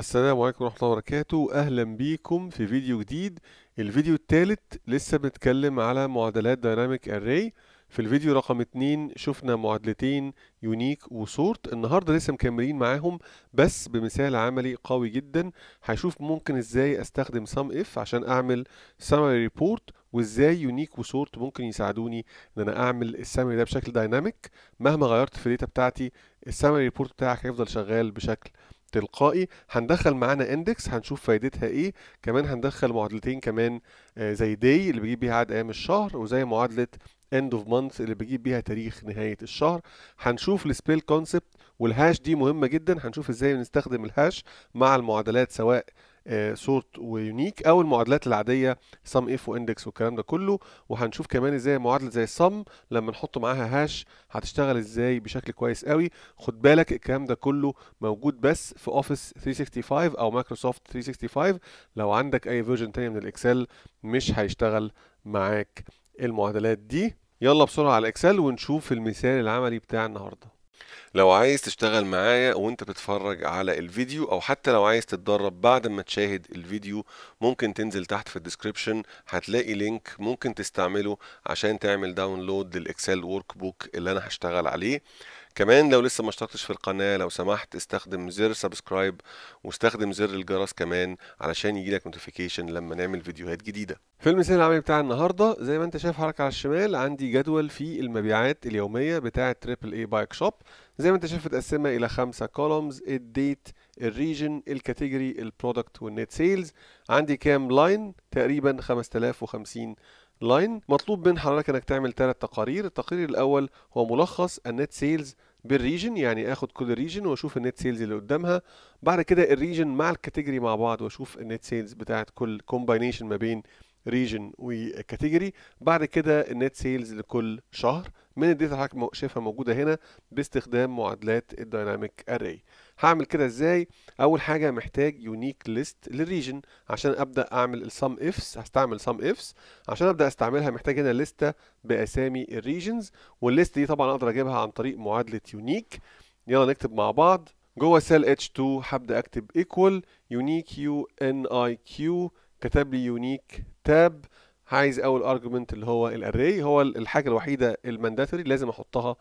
السلام عليكم ورحمة الله وبركاته أهلا بيكم في فيديو جديد الفيديو الثالث لسه بنتكلم على معادلات دايناميك Array في الفيديو رقم 2 شفنا معادلتين يونيك وسورت النهارده لسه مكملين معاهم بس بمثال عملي قوي جدا هشوف ممكن ازاي استخدم سم اف عشان اعمل Summary ريبورت وازاي يونيك وسورت ممكن يساعدوني ان انا اعمل السامري ده بشكل دايناميك مهما غيرت في الداتا بتاعتي السامري ريبورت بتاعك هيفضل شغال بشكل تلقائي هندخل معانا اندكس هنشوف فايدتها ايه كمان هندخل معادلتين كمان آه، زي داي اللي بيجيب بيها عدد ايام الشهر وزي معادله end of month اللي بجيب بيها تاريخ نهاية الشهر هنشوف السبيل كونسبت والهاش دي مهمة جدا هنشوف ازاي بنستخدم الهاش مع المعادلات سواء آه، صورت ويونيك او المعادلات العاديه سم اف واندكس والكلام ده كله وهنشوف كمان ازاي معادله زي سم لما نحط معاها هاش هتشتغل ازاي بشكل كويس قوي خد بالك الكلام ده كله موجود بس في اوفيس 365 او مايكروسوفت 365 لو عندك اي فيرجن تاني من الاكسل مش هيشتغل معاك المعادلات دي يلا بسرعه على الاكسل ونشوف المثال العملي بتاع النهارده لو عايز تشتغل معايا وانت بتتفرج على الفيديو او حتى لو عايز تتدرب بعد ما تشاهد الفيديو ممكن تنزل تحت في الديسكريبشن هتلاقي لينك ممكن تستعمله عشان تعمل داونلود للاكسل ورك بوك اللي انا هشتغل عليه كمان لو لسه ما اشتركتش في القناه لو سمحت استخدم زر سبسكرايب واستخدم زر الجرس كمان علشان يجيلك نوتيفيكيشن لما نعمل فيديوهات جديده في المثال العملي بتاع النهارده زي ما انت شايف حضرتك على الشمال عندي جدول في المبيعات اليوميه بتاعه تريبل اي بايك شوب زي ما انت شايف متقسمه الى خمسه كولومز الديت الريجن الكاتيجوري البرودكت والنت سيلز عندي كام لاين تقريبا 5050 لاين مطلوب من حضرتك انك تعمل ثلاث تقارير التقرير الاول هو ملخص النت سيلز بالريجن يعني اخد كل ريجن واشوف النت سيلز اللي قدامها بعد كده الريجن مع الكاتيجوري مع بعض واشوف النت سيلز بتاعت كل كومباينيشن ما بين ريجن وكاتيجوري بعد كده النت سيلز لكل شهر من الداتا حضرتك شايفها موجوده هنا باستخدام معادلات الدايناميك اري هعمل كده ازاي اول حاجه محتاج يونيك ليست للريجن عشان ابدا اعمل السم افس هستعمل سم افس عشان ابدا استعملها محتاج هنا لسته باسامي الريجنز والليست دي طبعا اقدر اجيبها عن طريق معادله يونيك يلا نكتب مع بعض جوه سيل H2 هبدا اكتب ايكوال يونيك يو ان اي كيو كتب لي يونيك تاب عايز اول ارجمنت اللي هو الاري هو الحاجه الوحيده المانداتوري لازم احطها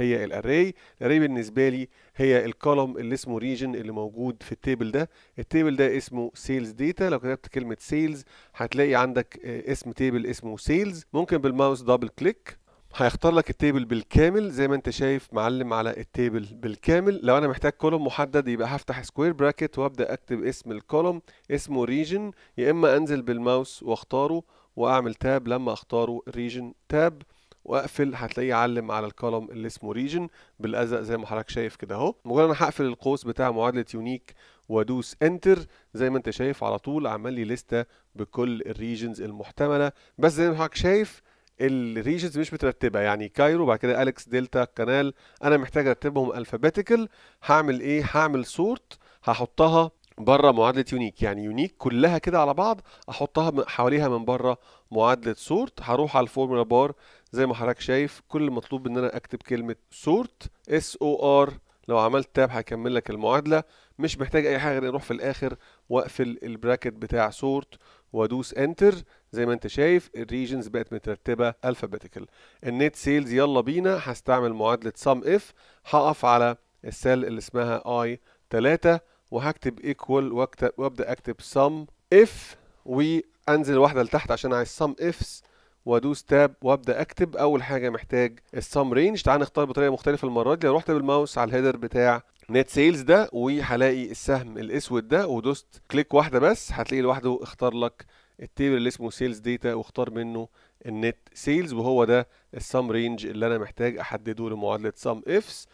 هي الاري الاري بالنسبه لي هي الكولوم اللي اسمه ريجن اللي موجود في التيبل ده التيبل ده اسمه سيلز داتا لو كتبت كلمه سيلز هتلاقي عندك آه، اسم تيبل اسمه سيلز ممكن بالماوس دبل كليك هيختار لك التيبل بالكامل زي ما انت شايف معلم على التيبل بالكامل لو انا محتاج كولوم محدد يبقى هفتح سكوير براكت وابدا اكتب اسم الكولوم اسمه ريجن يا اما انزل بالماوس واختاره واعمل تاب لما اختاره ريجن تاب واقفل هتلاقيه علم على الكولوم اللي اسمه ريجن بالازرق زي ما حضرتك شايف كده اهو مجرد انا هقفل القوس بتاع معادله يونيك وادوس انتر زي ما انت شايف على طول عمل لي لسته بكل الريجنز المحتمله بس زي ما حضرتك شايف الريجنز مش مترتبه يعني كايرو بعد كده اليكس دلتا كانال انا محتاج ارتبهم الفابيتيكال هعمل ايه هعمل سورت هحطها بره معادله يونيك يعني يونيك كلها كده على بعض احطها حواليها من بره معادله سورت هروح على الفورمولا بار زي ما حضرتك شايف كل المطلوب ان انا اكتب كلمه sort اس او ار لو عملت تاب هيكمل لك المعادله مش محتاج اي حاجه غير اروح في الاخر واقفل البراكت بتاع sort وادوس انتر زي ما انت شايف الريجنز بقت مترتبه الفابيتيكال النت سيلز يلا بينا هستعمل معادله sum اف هقف على السيل اللي اسمها اي 3 وهكتب equal وابدا اكتب sum اف وانزل واحده لتحت عشان عايز sum ifs وادوس تاب وابدا اكتب اول حاجه محتاج السام رينج تعال نختار بطريقه مختلفه المره دي لو رحت بالماوس على الهيدر بتاع نت سيلز ده وهلاقي السهم الاسود ده ودوست كليك واحده بس هتلاقي لوحده اختار لك التيبل اللي اسمه سيلز داتا واختار منه النت سيلز وهو ده السام رينج اللي انا محتاج احدده لمعادله سام افس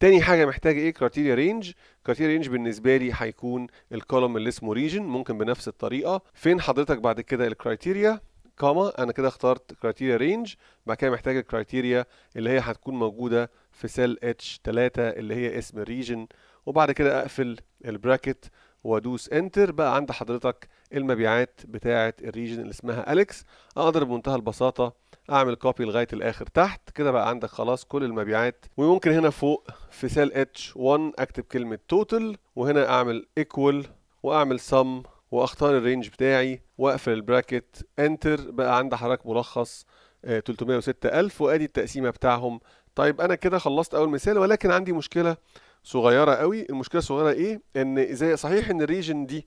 تاني حاجة محتاج ايه كريتيريا رينج كريتيريا رينج بالنسبة لي هيكون الكولوم اللي اسمه ريجن ممكن بنفس الطريقة فين حضرتك بعد كده الكريتيريا كاما انا كده اخترت كرايتيريا رينج بعد كده محتاج الكرايتيريا اللي هي هتكون موجوده في سيل اتش 3 اللي هي اسم الريجن وبعد كده اقفل البراكت وادوس انتر بقى عند حضرتك المبيعات بتاعه الريجن اللي اسمها اليكس اقدر بمنتهى البساطه اعمل كوبي لغايه الاخر تحت كده بقى عندك خلاص كل المبيعات وممكن هنا فوق في سيل اتش 1 اكتب كلمه توتال وهنا اعمل ايكوال واعمل سم واختار الرينج بتاعي واقفل البراكت انتر بقى عندي حراك ملخص 306000 آه، وادي التقسيمه بتاعهم طيب انا كده خلصت اول مثال ولكن عندي مشكله صغيره قوي المشكله الصغيره ايه ان زي صحيح ان الريجن دي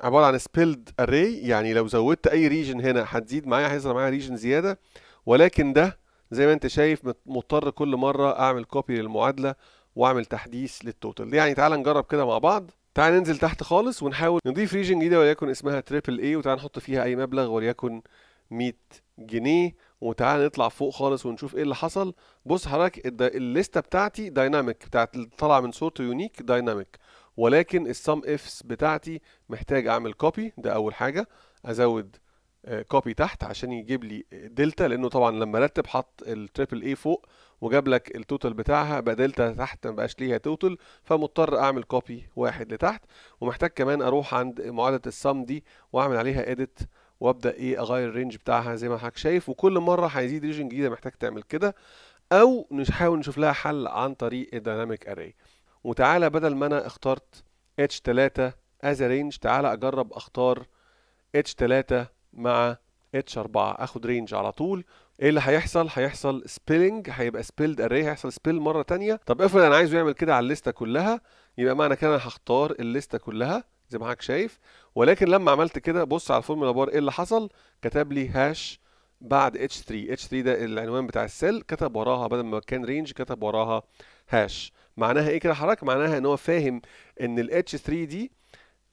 عباره عن سبيلد اري يعني لو زودت اي ريجن هنا هتزيد معايا هيظهر معايا ريجن زياده ولكن ده زي ما انت شايف مضطر كل مره اعمل كوبي للمعادله واعمل تحديث للتوتال يعني تعال نجرب كده مع بعض تعال ننزل تحت خالص ونحاول نضيف ريجن جديده وليكن اسمها تريبل اي وتعال نحط فيها اي مبلغ وليكن 100 جنيه وتعال نطلع فوق خالص ونشوف ايه اللي حصل بص حضرتك الليسته بتاعتي دايناميك بتاعت طالعه من صورته يونيك دايناميك ولكن السم افس بتاعتي محتاج اعمل كوبي ده اول حاجه ازود كوبي تحت عشان يجيب لي دلتا لانه طبعا لما رتب حط التريبل اي فوق وجاب لك التوتال بتاعها بقى دلتا تحت ما بقاش ليها توتال فمضطر اعمل كوبي واحد لتحت ومحتاج كمان اروح عند معادله السم دي واعمل عليها اديت وابدا ايه اغير الرينج بتاعها زي ما حضرتك شايف وكل مره هيزيد ريجن جديده محتاج تعمل كده او نحاول نشوف لها حل عن طريق الدايناميك اري وتعالى بدل ما انا اخترت اتش 3 از رينج تعالى اجرب اختار اتش 3 مع اتش 4 اخد رينج على طول ايه اللي هيحصل هيحصل سبيلنج هيبقى سبيلد اري هيحصل سبيل مره تانية طب افرض انا عايزه يعمل كده على الليسته كلها يبقى معنى كده انا هختار الليسته كلها زي ما حضرتك شايف ولكن لما عملت كده بص على الفورمولا بار ايه اللي حصل كتب لي هاش بعد اتش 3 اتش 3 ده العنوان بتاع السيل كتب وراها بدل ما كان رينج كتب وراها هاش معناها ايه كده حضرتك معناها ان هو فاهم ان الاتش 3 دي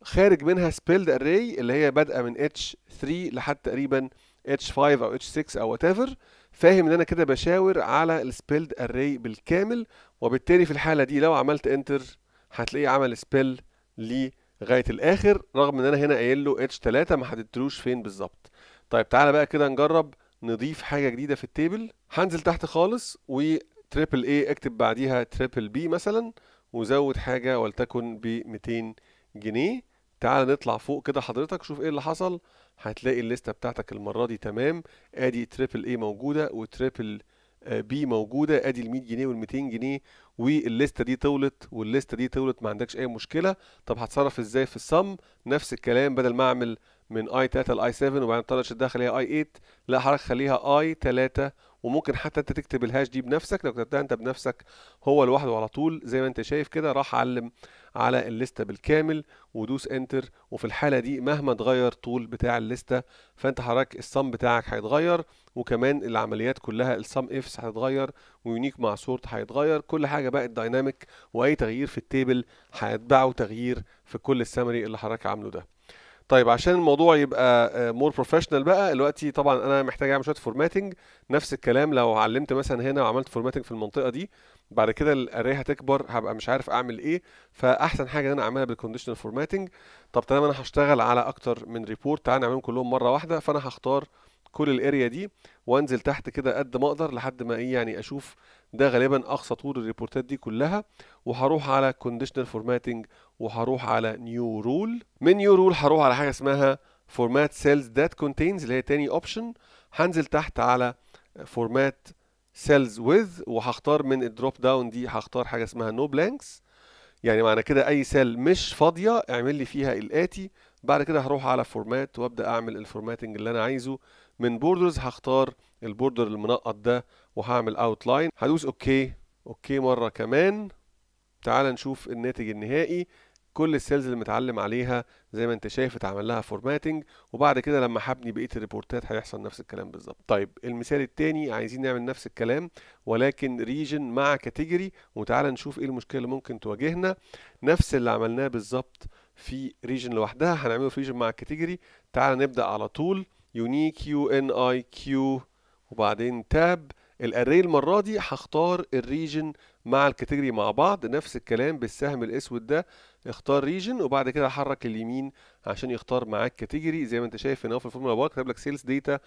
خارج منها سبيلد اري اللي هي بادئه من اتش 3 لحد تقريبا اتش 5 او اتش 6 او وات ايفر فاهم ان انا كده بشاور على السبيلد اري بالكامل وبالتالي في الحاله دي لو عملت انتر هتلاقيه عمل سبيل لغايه الاخر رغم ان انا هنا قايل له اتش 3 ما حددتلوش فين بالظبط طيب تعالى بقى كده نجرب نضيف حاجه جديده في التيبل هنزل تحت خالص و تريبل اي اكتب بعديها تريبل بي مثلا وزود حاجه ولتكن ب 200 جنيه تعال نطلع فوق كده حضرتك شوف ايه اللي حصل هتلاقي الليسته بتاعتك المره دي تمام ادي تريبل اي موجوده وتريبل بي آه، موجوده ادي ال 100 جنيه وال 200 جنيه والليسته دي طولت والليسته دي طولت ما عندكش اي مشكله طب هتصرف ازاي في الصم نفس الكلام بدل ما اعمل من اي 3 لاي 7 وبعدين طلعت ده خليها اي 8 لا حضرتك خليها اي 3 وممكن حتى انت تكتب الهاش دي بنفسك لو كتبتها انت بنفسك هو لوحده على طول زي ما انت شايف كده راح علم على الليسته بالكامل ودوس انتر وفي الحاله دي مهما اتغير طول بتاع الليسته فانت حضرتك الصم بتاعك هيتغير وكمان العمليات كلها الصم افس هتتغير ويونيك مع صورت هيتغير كل حاجه بقت دايناميك واي تغيير في التيبل هيتبعه تغيير في كل السمري اللي حضرتك عامله ده طيب عشان الموضوع يبقى مور آه، بروفيشنال بقى دلوقتي طبعا انا محتاج اعمل شويه فورماتنج نفس الكلام لو علمت مثلا هنا وعملت فورماتنج في المنطقه دي بعد كده الاري هتكبر هبقى مش عارف اعمل ايه فاحسن حاجه ان انا اعملها بالكونديشنال فورماتنج طب تمام انا هشتغل على اكتر من ريبورت تعالى نعملهم كلهم مره واحده فانا هختار كل الاريا دي وانزل تحت كده قد ما اقدر لحد ما ايه يعني اشوف ده غالبا اقصى طول الريبورتات دي كلها وهروح على كونديشنال فورماتنج وهروح على نيو رول من نيو رول هروح على حاجه اسمها فورمات سيلز ذات كونتينز اللي هي تاني اوبشن هنزل تحت على فورمات سيلز ويز وهختار من الدروب داون دي هختار حاجه اسمها نو no بلانكس يعني معنى كده اي سيل مش فاضيه اعمل لي فيها الاتي بعد كده هروح على فورمات وابدا اعمل الفورماتنج اللي انا عايزه من بوردرز هختار البوردر المنقط ده وهعمل اوت لاين هدوس اوكي اوكي مره كمان تعال نشوف الناتج النهائي كل السيلز اللي متعلم عليها زي ما انت شايف اتعمل لها فورماتنج وبعد كده لما هبني بقيه الريبورتات هيحصل نفس الكلام بالظبط طيب المثال الثاني عايزين نعمل نفس الكلام ولكن ريجن مع كاتيجوري وتعالى نشوف ايه المشكله اللي ممكن تواجهنا نفس اللي عملناه بالظبط في ريجن لوحدها هنعمله في ريجن مع كاتيجوري تعالى نبدا على طول يونيك يو ان اي كيو وبعدين تاب الاري المره دي هختار الريجن مع الكاتيجوري مع بعض نفس الكلام بالسهم الاسود ده اختار ريجن وبعد كده حرك اليمين عشان يختار معاك كاتيجوري زي ما انت شايف هنا في الفورمولا بار كتب لك سيلز ديتا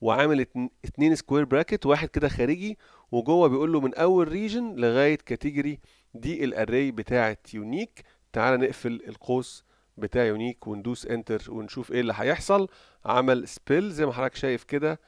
وعامل اتنين سكوير براكت واحد كده خارجي وجوه بيقول له من اول ريجن لغايه كاتيجوري دي الاري بتاعه يونيك تعال نقفل القوس بتاع يونيك وندوس انتر ونشوف ايه اللي هيحصل عمل سبيل زي ما حضرتك شايف كده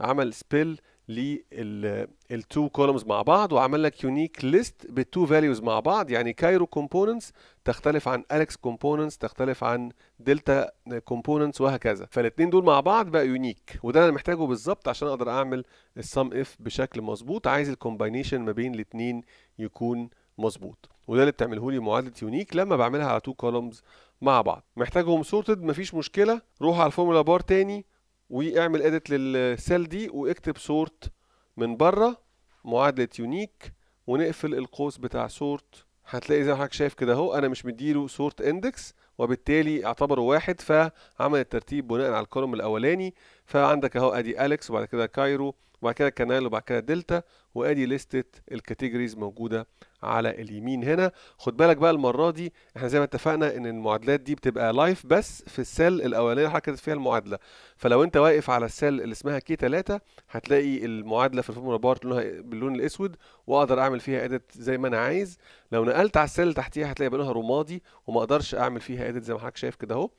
عمل سبيل للتو كولومز مع بعض وعمل لك يونيك ليست بالتو فاليوز مع بعض يعني كايرو كومبوننتس تختلف عن اليكس كومبوننتس تختلف عن دلتا كومبوننتس وهكذا فالاثنين دول مع بعض بقى يونيك وده انا محتاجه بالظبط عشان اقدر اعمل السم اف بشكل مظبوط عايز الكومباينيشن ما بين الاثنين يكون مظبوط وده اللي بتعمله لي معادله يونيك لما بعملها على تو كولومز مع بعض محتاجهم سورتد مفيش مشكله روح على الفورمولا بار تاني واعمل اديت للسيل دي واكتب سورت من بره معادله يونيك ونقفل القوس بتاع سورت هتلاقي زي ما حضرتك شايف كده اهو انا مش مديله سورت اندكس وبالتالي اعتبره واحد فعمل الترتيب بناء على الكولوم الاولاني فعندك اهو ادي اليكس وبعد كده كايرو وبعد كده كانال وبعد كده دلتا وادي لستة الكاتيجوريز موجوده على اليمين هنا خد بالك بقى المره دي احنا زي ما اتفقنا ان المعادلات دي بتبقى لايف بس في السيل الاولانيه اللي حضرتك فيها المعادله فلو انت واقف على السيل اللي اسمها كي 3 هتلاقي المعادله في الفورمولا بارت لونها باللون الاسود واقدر اعمل فيها اديت زي ما انا عايز لو نقلت على السيل اللي تحتيها هتلاقي بلونها رمادي وما اقدرش اعمل فيها اديت زي ما حضرتك شايف كده اهو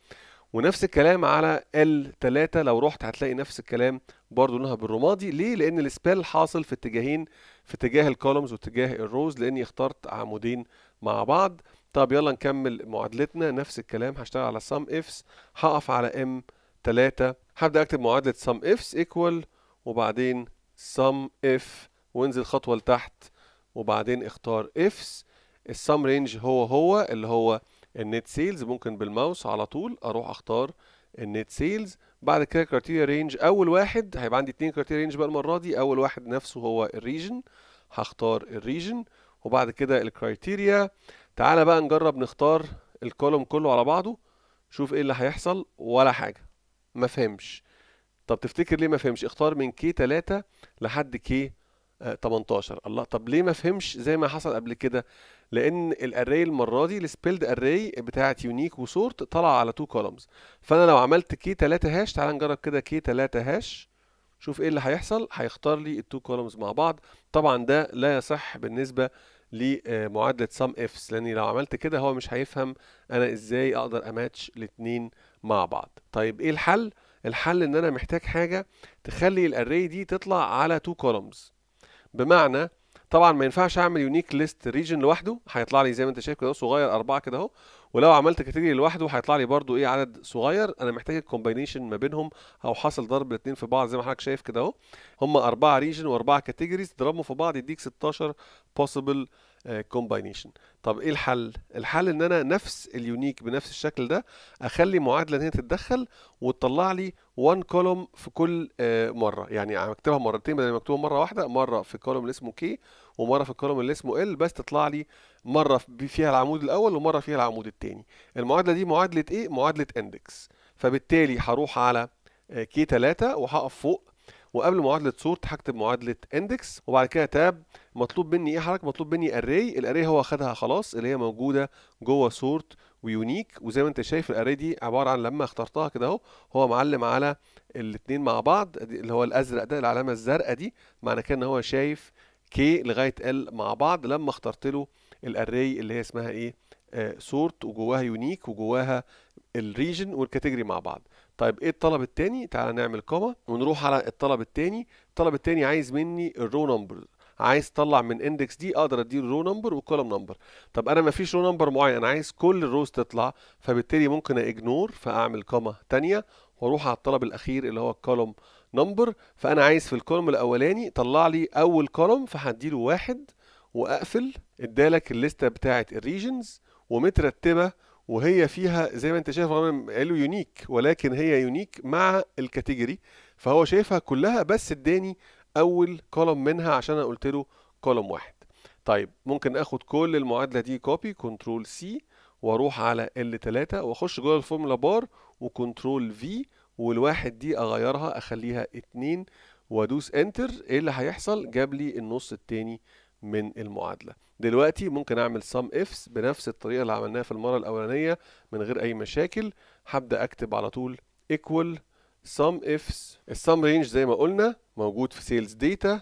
ونفس الكلام على ال3 لو رحت هتلاقي نفس الكلام برضو لونها بالرمادي ليه لان السبيل حاصل في اتجاهين في اتجاه الكولومز واتجاه الروز لاني اخترت عمودين مع بعض طب يلا نكمل معادلتنا نفس الكلام هشتغل على سم افس هقف على ام 3 هبدا اكتب معادله سم افس ايكوال وبعدين سم اف وانزل خطوه لتحت وبعدين اختار افس السم رينج هو هو اللي هو النت سيلز ممكن بالماوس على طول اروح اختار النت سيلز بعد كده كريتيريا رينج اول واحد هيبقى عندي اتنين كريتيريا رينج بقى المره دي اول واحد نفسه هو الريجن هختار الريجن وبعد كده الكريتيريا تعالى بقى نجرب نختار الكولوم كله على بعضه شوف ايه اللي هيحصل ولا حاجه ما فهمش طب تفتكر ليه ما فهمش اختار من كي 3 لحد كي 18 الله طب ليه ما فهمش زي ما حصل قبل كده لان الاري المره دي السبيلد اري بتاعت يونيك وسورت طالعه على تو كولمز فانا لو عملت كي 3 هاش تعال نجرب كده كي 3 هاش شوف ايه اللي هيحصل هيختار لي التو كولمز مع بعض طبعا ده لا يصح بالنسبه لمعادله آه، سم افس لاني لو عملت كده هو مش هيفهم انا ازاي اقدر اماتش الاثنين مع بعض طيب ايه الحل الحل ان انا محتاج حاجه تخلي الاري دي تطلع على تو كولمز بمعنى طبعا ما ينفعش اعمل يونيك ليست ريجن لوحده هيطلع لي زي ما انت شايف كده صغير اربعه كده اهو ولو عملت كاتيجوري لوحده هيطلع لي برده ايه عدد صغير انا محتاج الكومباينيشن ما بينهم او حاصل ضرب الاثنين في بعض زي ما حضرتك شايف كده اهو هم اربعه ريجن واربعه كاتيجوريز ضربهم في بعض يديك 16 بوسيبل كومباينيشن طب ايه الحل الحل ان انا نفس اليونيك بنفس الشكل ده اخلي معادله هنا تتدخل وتطلع لي وان كولوم في كل آه، مره يعني هكتبها مرتين بدل ما اكتبها مره واحده مره في الكولوم اللي اسمه كي ومره في الكولوم اللي اسمه ال بس تطلع لي مره فيها العمود الاول ومره فيها العمود الثاني المعادله دي معادله ايه معادله اندكس فبالتالي هروح على كي آه، 3 وهقف فوق وقبل معادله صورت هكتب معادله اندكس وبعد كده تاب مطلوب مني ايه حضرتك مطلوب مني اري الاري هو خدها خلاص اللي هي موجوده جوه صورت ويونيك وزي ما انت شايف الاري دي عباره عن لما اخترتها كده اهو هو معلم على الاثنين مع بعض اللي هو الازرق ده العلامه الزرقاء دي معنى كده ان هو شايف كي لغايه ال مع بعض لما اخترت له الاري اللي هي اسمها ايه آه سورت وجواها يونيك وجواها الريجن والكاتيجوري مع بعض طيب ايه الطلب الثاني تعال نعمل كوما ونروح على الطلب الثاني الطلب الثاني عايز مني الرو نمبرز عايز اطلع من اندكس دي اقدر اديله رو نمبر وكولم نمبر طب انا ما فيش رو نمبر معين انا عايز كل الروز تطلع فبالتالي ممكن اجنور فاعمل كوما ثانيه واروح على الطلب الاخير اللي هو الكولم نمبر فانا عايز في الكولم الاولاني طلع لي اول فهدي فهديله واحد واقفل ادالك الليسته بتاعه الريجنز ومترتبه وهي فيها زي ما انت شايف رغم قالوا يونيك ولكن هي يونيك مع الكاتيجوري فهو شايفها كلها بس اداني اول كولوم منها عشان انا قلت له كولوم واحد طيب ممكن اخد كل المعادله دي كوبي كنترول سي واروح علي ال L3 واخش جوه الفورمولا بار وكنترول في والواحد دي اغيرها اخليها 2 وادوس انتر ايه اللي هيحصل جاب لي النص الثاني من المعادله دلوقتي ممكن اعمل سم افس بنفس الطريقه اللي عملناها في المره الاولانيه من غير اي مشاكل هبدا اكتب على طول equal سم افس السم رينج زي ما قلنا موجود في سيلز داتا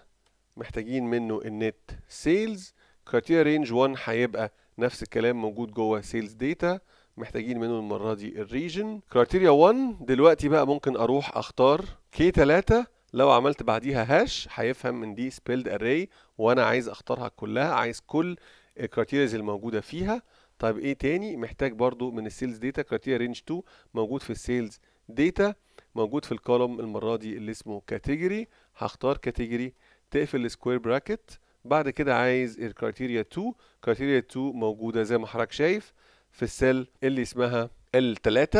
محتاجين منه النت سيلز كريتيريا رينج 1 هيبقى نفس الكلام موجود جوه سيلز داتا محتاجين منه المره دي الريجن كريتيريا 1 دلوقتي بقى ممكن اروح اختار كي 3 لو عملت بعديها هاش هيفهم من دي سبيلد اري وانا عايز اختارها كلها عايز كل الكرايتيريز الموجوده فيها طيب ايه تاني محتاج برضو من السيلز داتا كريتيريا رينج 2 موجود في السيلز داتا موجود في الكولوم المرة دي اللي اسمه كاتيجوري هختار كاتيجوري تقفل السكوير براكت بعد كده عايز الكريتيريا 2 كرايتيريا 2 موجودة زي ما حضرتك شايف في السيل اللي اسمها ال3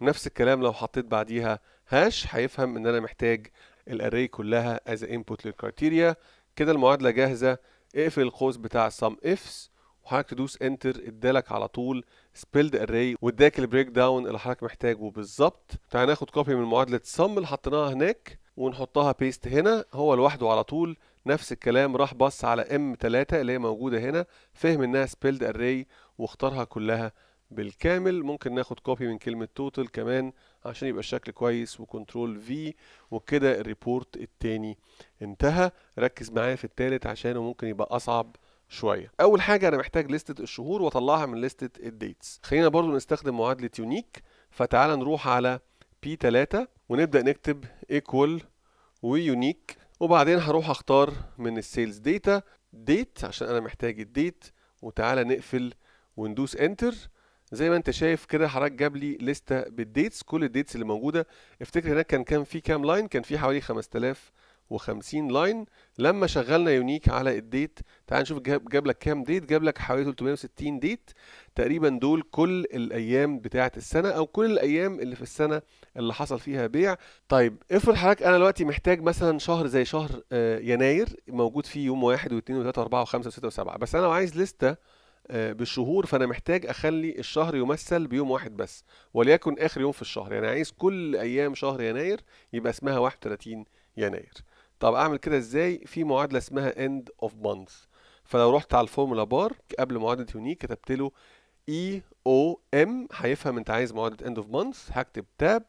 ونفس الكلام لو حطيت بعديها هاش هيفهم ان انا محتاج الاري كلها از انبوت للكريتيريا كده المعادلة جاهزة اقفل القوس بتاع sum افس وحضرتك تدوس انتر ادالك على طول سبيلد اري واداك البريك داون اللي حضرتك محتاجه بالظبط تعالى ناخد كوبي من معادله سم اللي حطيناها هناك ونحطها بيست هنا هو لوحده على طول نفس الكلام راح بص على ام 3 اللي هي موجوده هنا فهم انها سبيلد اري واختارها كلها بالكامل ممكن ناخد كوبي من كلمه توتال كمان عشان يبقى الشكل كويس وكنترول في وكده الريبورت التاني انتهى ركز معايا في التالت عشان ممكن يبقى اصعب شويه اول حاجه انا محتاج لستة الشهور واطلعها من لستة الديتس خلينا برضو نستخدم معادله يونيك فتعال نروح على بي 3 ونبدا نكتب ايكوال ويونيك وبعدين هروح اختار من السيلز داتا ديت عشان انا محتاج الديت وتعالى نقفل وندوس انتر زي ما انت شايف كده حضرتك جاب لي لسته بالديتس كل الديتس اللي موجوده افتكر هناك كان كان في كام لاين كان في حوالي 5000 وخمسين لاين لما شغلنا يونيك على الديت تعال نشوف جاب, جاب لك كام ديت جاب لك حوالي 360 ديت تقريبا دول كل الايام بتاعه السنه او كل الايام اللي في السنه اللي حصل فيها بيع طيب افرض حضرتك انا دلوقتي محتاج مثلا شهر زي شهر آه، يناير موجود فيه يوم واحد واثنين وثلاثه واربعه وخمسه وسته وسبعه بس انا لو عايز لسته آه، بالشهور فانا محتاج اخلي الشهر يمثل بيوم واحد بس وليكن اخر يوم في الشهر يعني عايز كل ايام شهر يناير يبقى اسمها 31 يناير طب اعمل كده ازاي في معادله اسمها end of month فلو رحت على الفورمولا بار قبل معادله يونيك كتبت له اي او ام هيفهم انت عايز معادله end of month هكتب تاب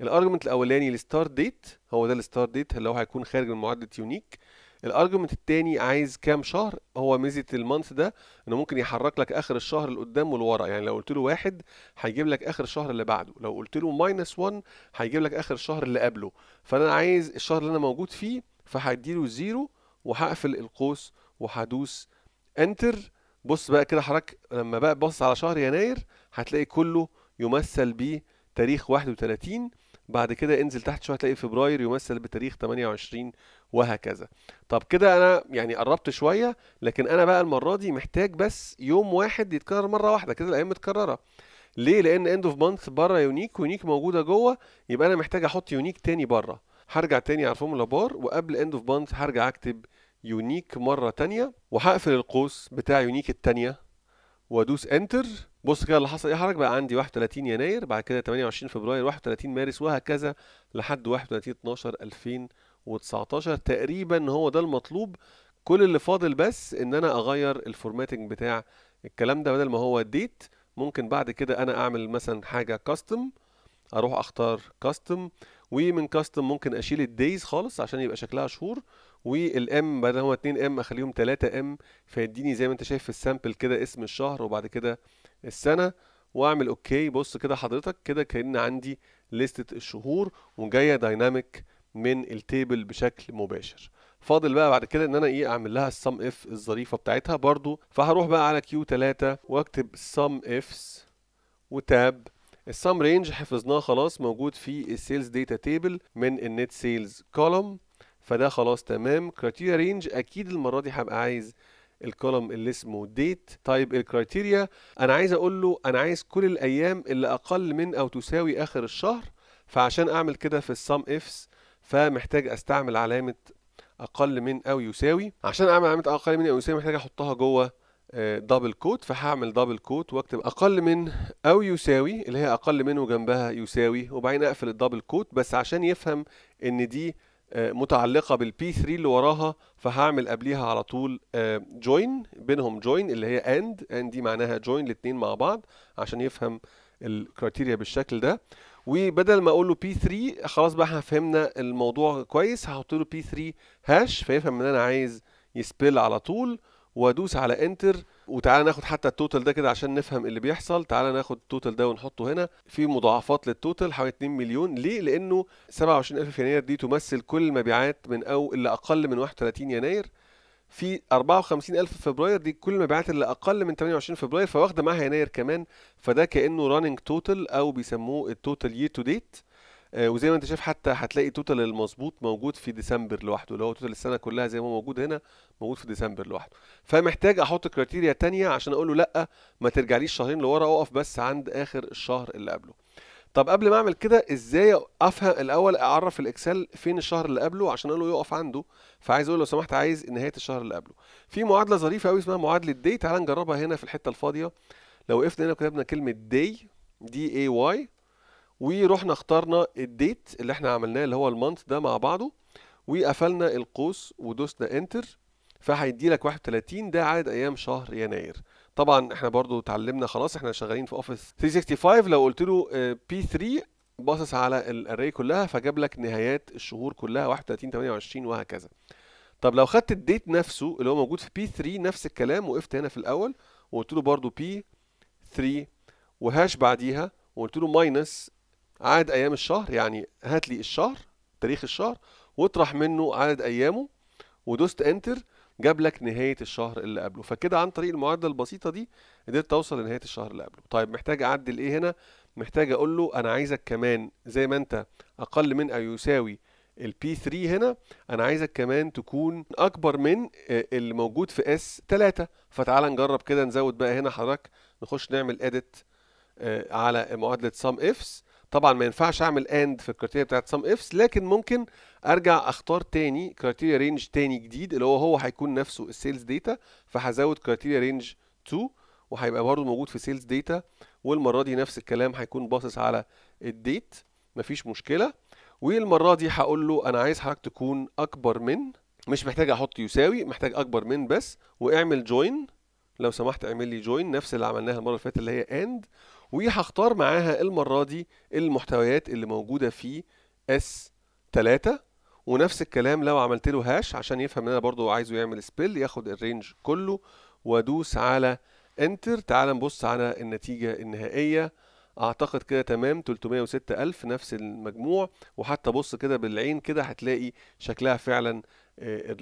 الارجمنت الاولاني الستار ديت هو ده الستار ديت اللي هو هيكون خارج من معادله يونيك الارجيومنت الثاني عايز كام شهر هو ميزه المانث ده انه ممكن يحرك لك اخر الشهر اللي قدام والورا يعني لو قلت له واحد هيجيب لك اخر الشهر اللي بعده لو قلت له ماينس 1 هيجيب لك اخر الشهر اللي قبله فانا عايز الشهر اللي انا موجود فيه فهدي له زيرو وهقفل القوس وهدوس انتر بص بقى كده حضرتك لما بقى بص على شهر يناير هتلاقي كله يمثل بتاريخ 31 بعد كده انزل تحت شويه هتلاقي فبراير يمثل بتاريخ 28 وهكذا طب كده انا يعني قربت شويه لكن انا بقى المره دي محتاج بس يوم واحد يتكرر مره واحده كده الايام متكرره ليه لان اند اوف مانث بره يونيك ويونيك موجوده جوه يبقى انا محتاج احط يونيك تاني بره هرجع تاني على الفورمولا بار وقبل اند اوف مانث هرجع اكتب يونيك مره تانيه وهقفل القوس بتاع يونيك التانيه وادوس انتر بص كده اللي حصل ايه حضرتك بقى عندي 31 يناير بعد كده 28 فبراير 31 مارس وهكذا لحد 31 12 2019 تقريبا هو ده المطلوب كل اللي فاضل بس ان انا اغير الفورماتنج بتاع الكلام ده بدل ما هو ديت ممكن بعد كده انا اعمل مثلا حاجه كاستم اروح اختار كاستم ومن كاستم ممكن اشيل الدايز خالص عشان يبقى شكلها شهور والام بدل هما 2 ام اخليهم 3 ام فيديني زي ما انت شايف في السامبل كده اسم الشهر وبعد كده السنه واعمل اوكي بص كده حضرتك كده كان عندي لستة الشهور وجايه دايناميك من التيبل بشكل مباشر فاضل بقى بعد كده ان انا ايه اعمل لها السم اف الظريفه بتاعتها برضو فهروح بقى على كيو 3 واكتب سم افس وتاب السم رينج حفظناه خلاص موجود في السيلز داتا تيبل من النت سيلز كولوم فده خلاص تمام كريتيريا رينج اكيد المره دي هبقى عايز الكولم اللي اسمه ديت طيب الكريتيريا انا عايز اقول له انا عايز كل الايام اللي اقل من او تساوي اخر الشهر فعشان اعمل كده في السم افس فمحتاج استعمل علامه اقل من او يساوي عشان اعمل علامه اقل من او يساوي محتاج احطها جوه دبل آه، كوت فهعمل دبل كوت واكتب اقل من او يساوي اللي هي اقل من وجنبها يساوي وبعدين اقفل الدبل كوت بس عشان يفهم ان دي آه، متعلقه بالبي 3 اللي وراها فهعمل قبليها على طول جوين آه، بينهم جوين اللي هي اند اند دي معناها جوين الاثنين مع بعض عشان يفهم الكرايتيريا بالشكل ده وبدل ما اقول له بي 3 خلاص بقى احنا فهمنا الموضوع كويس هحط له بي 3 هاش فيفهم ان انا عايز يسبل على طول وادوس على انتر وتعالى ناخد حتى التوتال ده كده عشان نفهم اللي بيحصل تعالى ناخد التوتال ده ونحطه هنا في مضاعفات للتوتال حوالي 2 مليون ليه لانه 27000 يناير دي تمثل كل المبيعات من او اللي اقل من 31 يناير في 54000 فبراير دي كل المبيعات اللي اقل من 28 فبراير فواخده معاها يناير كمان فده كانه راننج توتال او بيسموه التوتال يير تو ديت آه، وزي ما انت شايف حتى هتلاقي توتال المظبوط موجود في ديسمبر لوحده اللي هو توتال السنه كلها زي ما هو موجود هنا موجود في ديسمبر لوحده فمحتاج احط كريتيريا تانية عشان اقول له لا ما ترجعليش شهرين لورا اقف بس عند اخر الشهر اللي قبله طب قبل ما اعمل كده ازاي افهم الاول اعرف الاكسل فين الشهر اللي قبله عشان اقول له يقف عنده فعايز اقول لو سمحت عايز نهايه الشهر اللي قبله في معادله ظريفه قوي اسمها معادله دي تعال نجربها هنا في الحته الفاضيه لو وقفنا هنا وكتبنا كلمه دي دي اي واي ورحنا اخترنا الديت اللي احنا عملناه اللي هو المانث ده مع بعضه وقفلنا القوس ودوسنا انتر فهيدي لك 31 ده عدد ايام شهر يناير طبعا احنا برضو اتعلمنا خلاص احنا شغالين في اوفيس 365 لو قلت له بي آه، 3 باصص على الاري كلها فجاب لك نهايات الشهور كلها 31 28 وهكذا طب لو خدت الديت نفسه اللي هو موجود في بي 3 نفس الكلام وقفت هنا في الاول وقلت له برضو بي 3 وهاش بعديها وقلت له ماينس عدد ايام الشهر يعني هات لي الشهر تاريخ الشهر واطرح منه عدد ايامه ودوست انتر جاب لك نهايه الشهر اللي قبله فكده عن طريق المعادله البسيطه دي قدرت اوصل لنهايه الشهر اللي قبله طيب محتاج اعدل ايه هنا محتاج اقول له انا عايزك كمان زي ما انت اقل من او يساوي ال P3 هنا انا عايزك كمان تكون اكبر من اللي موجود في S3 فتعال نجرب كده نزود بقى هنا حضرتك نخش نعمل edit آه، على معادله sum ifs طبعا ما ينفعش اعمل اند في الكريتيريا بتاعت سم افس لكن ممكن ارجع اختار تاني كريتيريا رينج تاني جديد اللي هو هو هيكون نفسه السيلز داتا فهزود كريتيريا رينج 2 وهيبقى برضه موجود في سيلز داتا والمره دي نفس الكلام هيكون باصص على الديت مفيش مشكله والمره دي هقول له انا عايز حضرتك تكون اكبر من مش محتاج احط يساوي محتاج اكبر من بس واعمل جوين لو سمحت اعمل لي جوين نفس اللي عملناها المره اللي فاتت اللي هي اند وهختار معاها المرة دي المحتويات اللي موجودة في اس 3 ونفس الكلام لو عملت له هاش عشان يفهم ان انا برضو عايزه يعمل سبيل ياخد الرينج كله وادوس على انتر تعال نبص على النتيجة النهائية اعتقد كده تمام 306000 نفس المجموع وحتى بص كده بالعين كده هتلاقي شكلها فعلا آه،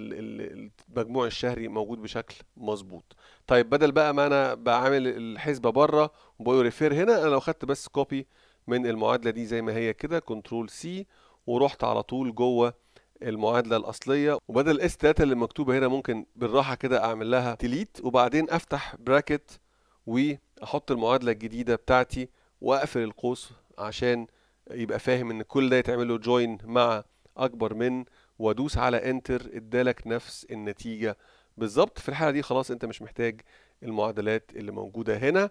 المجموع الشهري موجود بشكل مظبوط طيب بدل بقى ما انا بعمل الحسبه بره وبقول ريفير هنا انا لو خدت بس كوبي من المعادله دي زي ما هي كده كنترول سي ورحت على طول جوه المعادله الاصليه وبدل اس 3 اللي مكتوبه هنا ممكن بالراحه كده اعمل لها ديليت وبعدين افتح براكت واحط المعادله الجديده بتاعتي واقفل القوس عشان يبقى فاهم ان كل ده يتعمل له جوين مع اكبر من وادوس على انتر ادالك نفس النتيجه بالظبط في الحاله دي خلاص انت مش محتاج المعادلات اللي موجوده هنا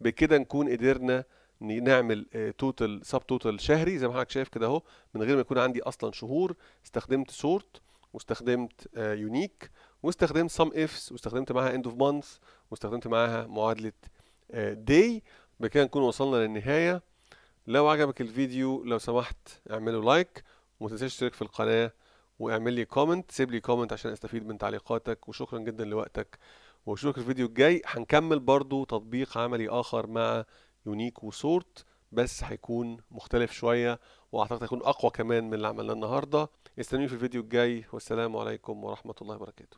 بكده نكون قدرنا نعمل توتال سب توتال شهري زي ما حضرتك شايف كده اهو من غير ما يكون عندي اصلا شهور استخدمت سورت واستخدمت يونيك آه، واستخدمت سم افس واستخدمت معاها اند اوف مانث واستخدمت معاها معادله داي آه، بكده نكون وصلنا للنهايه لو عجبك الفيديو لو سمحت اعمله لايك وما تنساش تشترك في القناه واعمل لي كومنت سيب لي كومنت عشان استفيد من تعليقاتك وشكرا جدا لوقتك واشوفك الفيديو الجاي هنكمل برضو تطبيق عملي اخر مع يونيك وسورت بس هيكون مختلف شوية واعتقد هيكون اقوى كمان من اللي عملناه النهاردة استنوني في الفيديو الجاي والسلام عليكم ورحمة الله وبركاته